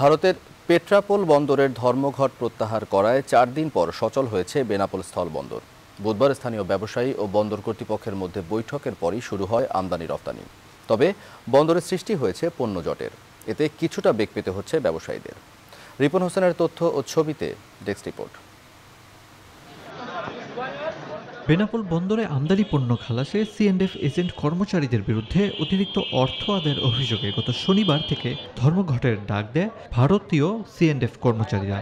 ভারতের পেট্রাপোল বন্দরের ধর্মঘট প্রত্যাহার করায় চার দিন পর সচল হয়েছে বেনাপোল স্থল বন্দর বুধবার স্থানীয় ব্যবসায়ী ও বন্দর কর্তৃপক্ষের মধ্যে বৈঠকের পরই শুরু হয় আমদানি রপ্তানি তবে বন্দরের সৃষ্টি হয়েছে পণ্য জটের এতে কিছুটা বেগ পেতে হচ্ছে ব্যবসায়ীদের রিপন হোসেনের তথ্য ও ছবিতে ডেস্ক রিপোর্ট বেনাপোল বন্দরে আমদানি পণ্য খালাসে সিএনএফ এজেন্ট কর্মচারীদের বিরুদ্ধে অতিরিক্ত অর্থ আদায়ের অভিযোগে গত শনিবার থেকে ধর্মঘটের ডাক দেয় ভারতীয় সিএনএফ কর্মচারীরা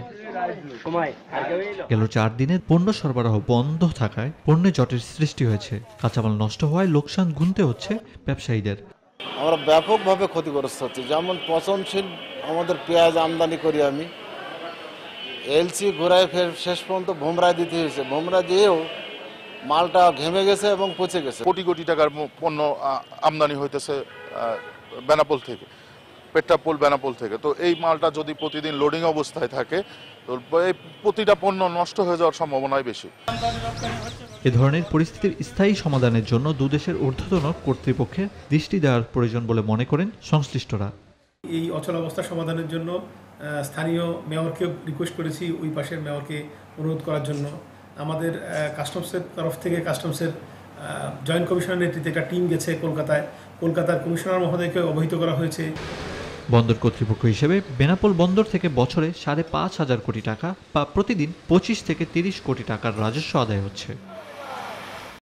গেল চার দিনের পণ্য সরবরাহ বন্ধ থাকায় পণ্যে জটের সৃষ্টি হয়েছে কাঁচামাল নষ্ট হওয়ায় লোকসান গুনতে হচ্ছে ব্যবসায়ীদের আমরা ব্যাপকভাবে ক্ষতিগ্রস্ত হচ্ছে যেমন পচনশীল আমাদের পেঁয়াজ আমদানি করি আমি এলসি ঘোরায় ফের শেষ পর্যন্ত ভোমরা দিতে হয়েছে ভোমরা দিয়েও মালটা ঘেমে গেছে এবং পচে গেছে কোটি কোটি টাকার পণ্য আমদানি হইতেছে বেনাপোল থেকে পেট্রাপোল বেনাপোল থেকে তো এই মালটা যদি প্রতিদিন লোডিং অবস্থায় থাকে তো এই প্রতিটা পণ্য নষ্ট হয়ে যাওয়ার সম্ভাবনাই বেশি এ ধরনের পরিস্থিতির স্থায়ী সমাধানের জন্য দুদেশের ঊর্ধ্বতন কর্তৃপক্ষের দৃষ্টি দেওয়ার প্রয়োজন বলে মনে করেন সংশ্লিষ্টরা এই অচল অচলাবস্থা সমাধানের জন্য স্থানীয় মেয়রকে রিকোয়েস্ট করেছি ওই পাশের মেয়রকে অনুরোধ করার জন্য আমাদের কাস্টমসের তরফ থেকে কাস্টমসের জয়েন্ট কমিশনার নেতৃত্বে একটা টিম গেছে কলকাতায় কলকাতার কমিশনার মহোদয়কে অবহিত করা হয়েছে বন্দর কর্তৃপক্ষ হিসেবে বেনাপোল বন্দর থেকে বছরে সাড়ে পাঁচ হাজার কোটি টাকা বা প্রতিদিন পঁচিশ থেকে তিরিশ কোটি টাকার রাজস্ব আদায় হচ্ছে